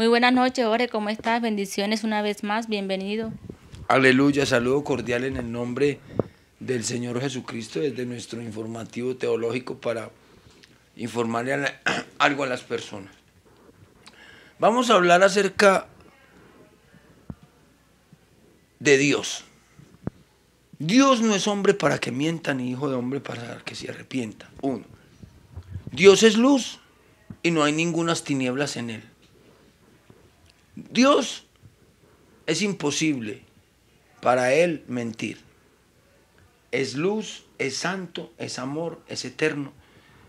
Muy buenas noches, Ore, ¿cómo estás? Bendiciones una vez más, bienvenido. Aleluya, saludo cordial en el nombre del Señor Jesucristo desde nuestro informativo teológico para informarle algo a las personas. Vamos a hablar acerca de Dios. Dios no es hombre para que mienta, ni hijo de hombre para que se arrepienta. Uno. Dios es luz y no hay ningunas tinieblas en él. Dios es imposible para Él mentir. Es luz, es santo, es amor, es eterno,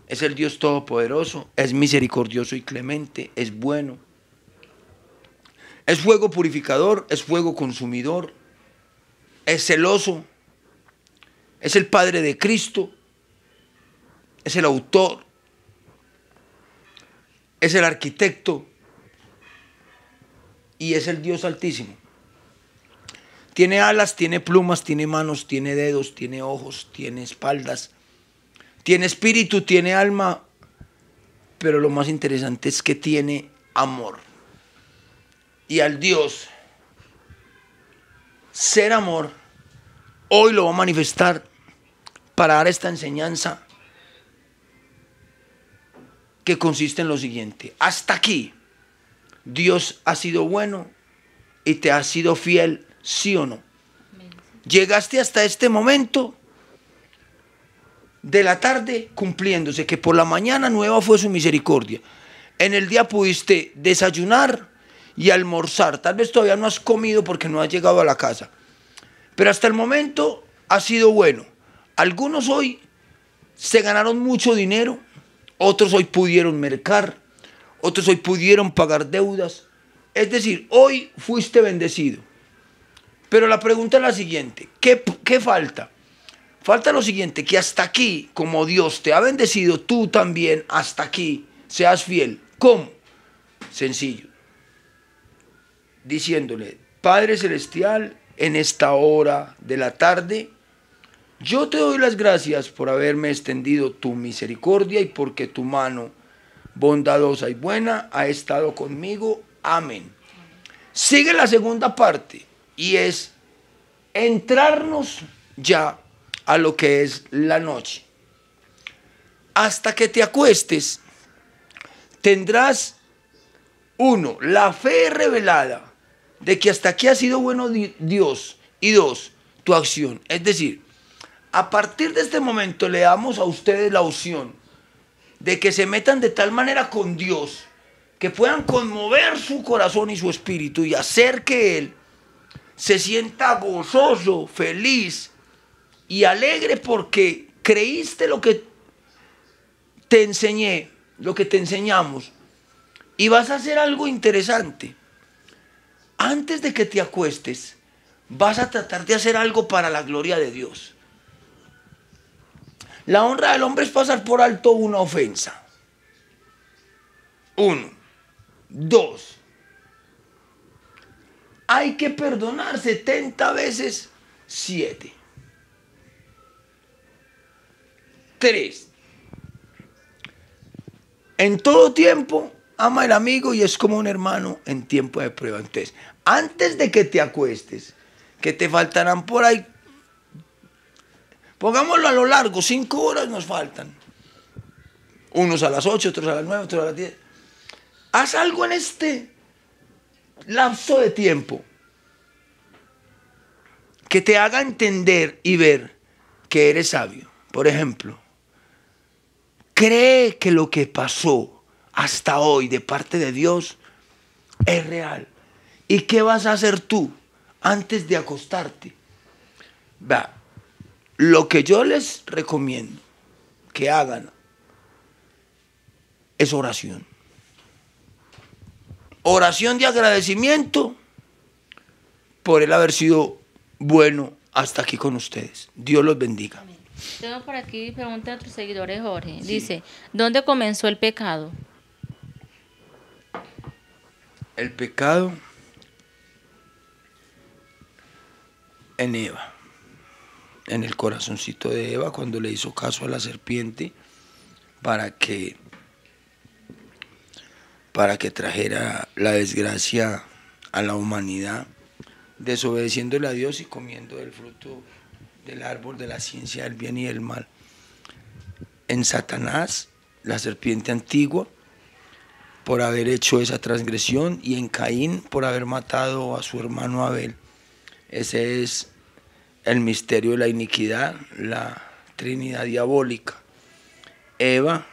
es el Dios todopoderoso, es misericordioso y clemente, es bueno. Es fuego purificador, es fuego consumidor, es celoso, es el Padre de Cristo, es el autor, es el arquitecto, y es el Dios altísimo. Tiene alas, tiene plumas, tiene manos, tiene dedos, tiene ojos, tiene espaldas, tiene espíritu, tiene alma, pero lo más interesante es que tiene amor. Y al Dios ser amor, hoy lo va a manifestar para dar esta enseñanza que consiste en lo siguiente. Hasta aquí Dios ha sido bueno y te ha sido fiel, sí o no. Llegaste hasta este momento de la tarde cumpliéndose, que por la mañana nueva fue su misericordia. En el día pudiste desayunar y almorzar. Tal vez todavía no has comido porque no has llegado a la casa. Pero hasta el momento ha sido bueno. Algunos hoy se ganaron mucho dinero, otros hoy pudieron mercar, otros hoy pudieron pagar deudas. Es decir, hoy fuiste bendecido. Pero la pregunta es la siguiente, ¿qué, falta? Falta lo siguiente, que hasta aquí, como Dios te ha bendecido, tú también hasta aquí seas fiel. ¿Cómo? Sencillo. Diciéndole, Padre Celestial, en esta hora de la tarde, yo te doy las gracias por haberme extendido tu misericordia y porque tu mano bondadosa y buena, ha estado conmigo. Amén. Sigue la segunda parte y es entrarnos ya a lo que es la noche. Hasta que te acuestes, tendrás, uno, la fe revelada de que hasta aquí ha sido bueno Dios y dos, tu acción. Es decir, a partir de este momento le damos a ustedes la opción de que se metan de tal manera con Dios, que puedan conmover su corazón y su espíritu y hacer que Él se sienta gozoso, feliz y alegre porque creíste lo que te enseñé, lo que te enseñamos. Y vas a hacer algo interesante. Antes de que te acuestes, vas a tratar de hacer algo para la gloria de Dios. La honra del hombre es pasar por alto una ofensa. Uno. Dos. Hay que perdonar 70 veces siete. Tres. En todo tiempo ama el amigo y es como un hermano en tiempo de prueba. Entonces, antes de que te acuestes, que te faltarán por ahí Pongámoslo a lo largo, cinco horas nos faltan. Unos a las ocho, otros a las nueve, otros a las diez. Haz algo en este lapso de tiempo que te haga entender y ver que eres sabio. Por ejemplo, cree que lo que pasó hasta hoy de parte de Dios es real. ¿Y qué vas a hacer tú antes de acostarte? Va, lo que yo les recomiendo que hagan es oración. Oración de agradecimiento por el haber sido bueno hasta aquí con ustedes. Dios los bendiga. Tengo por aquí pregunta a tus seguidores, Jorge. Dice, ¿dónde comenzó el pecado? El pecado en Eva en el corazoncito de Eva cuando le hizo caso a la serpiente para que para que trajera la desgracia a la humanidad, desobedeciéndole a Dios y comiendo el fruto del árbol de la ciencia del bien y del mal. En Satanás, la serpiente antigua, por haber hecho esa transgresión, y en Caín, por haber matado a su hermano Abel. Ese es el misterio de la iniquidad, la Trinidad diabólica. Eva,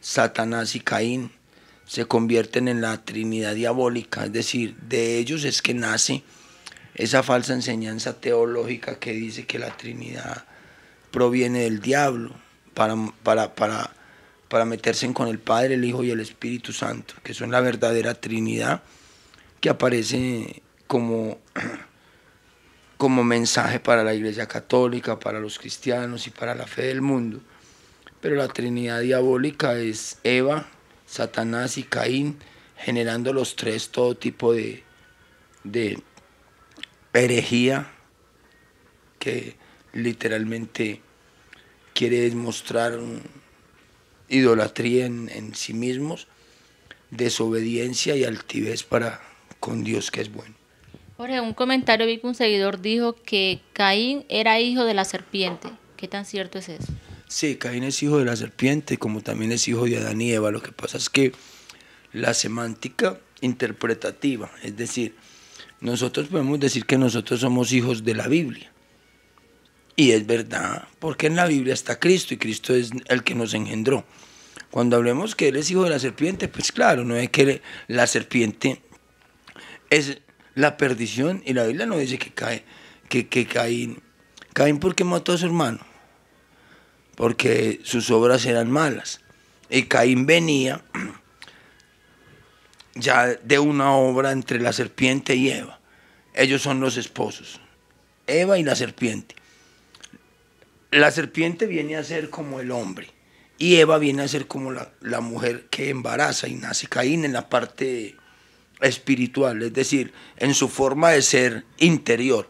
Satanás y Caín se convierten en la Trinidad diabólica, es decir, de ellos es que nace esa falsa enseñanza teológica que dice que la Trinidad proviene del diablo para, para, para, meterse con el Padre, el Hijo y el Espíritu Santo, que son la verdadera Trinidad que aparece como como mensaje para la Iglesia Católica, para los cristianos y para la fe del mundo. Pero la Trinidad diabólica es Eva, Satanás y Caín, generando los tres todo tipo de, de herejía que literalmente quiere mostrar idolatría en, en sí mismos, desobediencia y altivez para con Dios que es bueno. Jorge, un comentario vi que un seguidor dijo que Caín era hijo de la serpiente. ¿Qué tan cierto es eso? Sí, Caín es hijo de la serpiente, como también es hijo de Adán y Eva. Lo que pasa es que la semántica interpretativa, es decir, nosotros podemos decir que nosotros somos hijos de la Biblia. Y es verdad, porque en la Biblia está Cristo y Cristo es el que nos engendró. Cuando hablemos que Él es hijo de la serpiente, pues claro, no es que la serpiente es la perdición, y la Biblia no dice que, cae, que, Caín, Caín porque mató a su hermano, porque sus obras eran malas. Y Caín venía ya de una obra entre la serpiente y Eva. Ellos son los esposos, Eva y la serpiente. La serpiente viene a ser como el hombre y Eva viene a ser como la, la mujer que embaraza y nace Caín en la parte espiritual, es decir, en su forma de ser interior.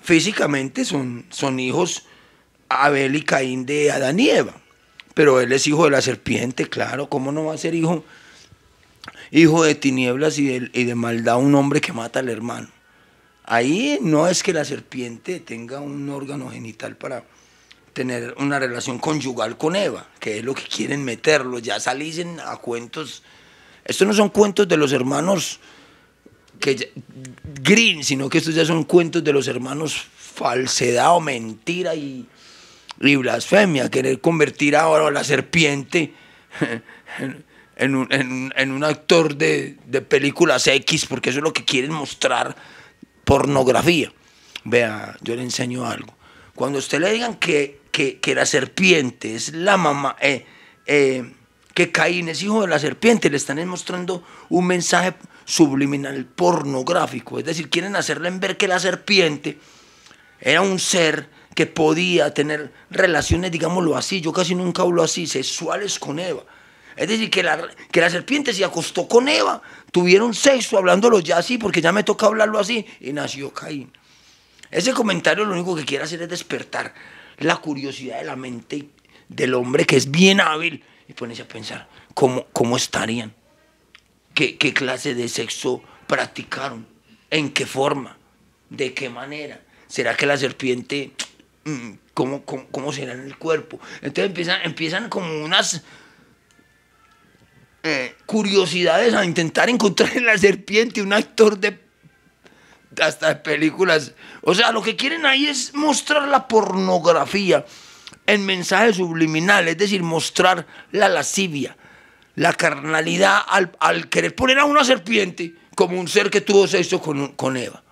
Físicamente son, son hijos Abel y Caín de Adán y Eva, pero él es hijo de la serpiente, claro, ¿cómo no va a ser hijo, hijo de tinieblas y de, y de maldad un hombre que mata al hermano? Ahí no es que la serpiente tenga un órgano genital para tener una relación conyugal con Eva, que es lo que quieren meterlo, ya salís a cuentos estos no son cuentos de los hermanos Green, sino que estos ya son cuentos de los hermanos falsedad o mentira y, blasfemia, querer convertir ahora a la serpiente en un, actor de, películas X, porque eso es lo que quieren mostrar, pornografía. Vea, yo le enseño algo. Cuando usted le digan que, la serpiente es la mamá, eh, eh, que Caín es hijo de la serpiente, le están mostrando un mensaje subliminal pornográfico, es decir, quieren hacerle ver que la serpiente era un ser que podía tener relaciones, digámoslo así, yo casi nunca hablo así, sexuales con Eva. Es decir, que la, que la serpiente se acostó con Eva, tuvieron sexo hablándolo ya así, porque ya me toca hablarlo así, y nació Caín. Ese comentario lo único que quiere hacer es despertar la curiosidad de la mente del hombre que es bien hábil y a pensar cómo, cómo estarían, qué, qué clase de sexo practicaron, en qué forma, de qué manera. ¿Será que la serpiente, mm, cómo, cómo, será en el cuerpo? Entonces empiezan, empiezan como unas eh, curiosidades a intentar encontrar en la serpiente un actor de hasta películas. O sea, lo que quieren ahí es mostrar la pornografía en mensaje subliminal, es decir, mostrar la lascivia, la carnalidad al, querer poner a una serpiente como un ser que tuvo sexo con Eva.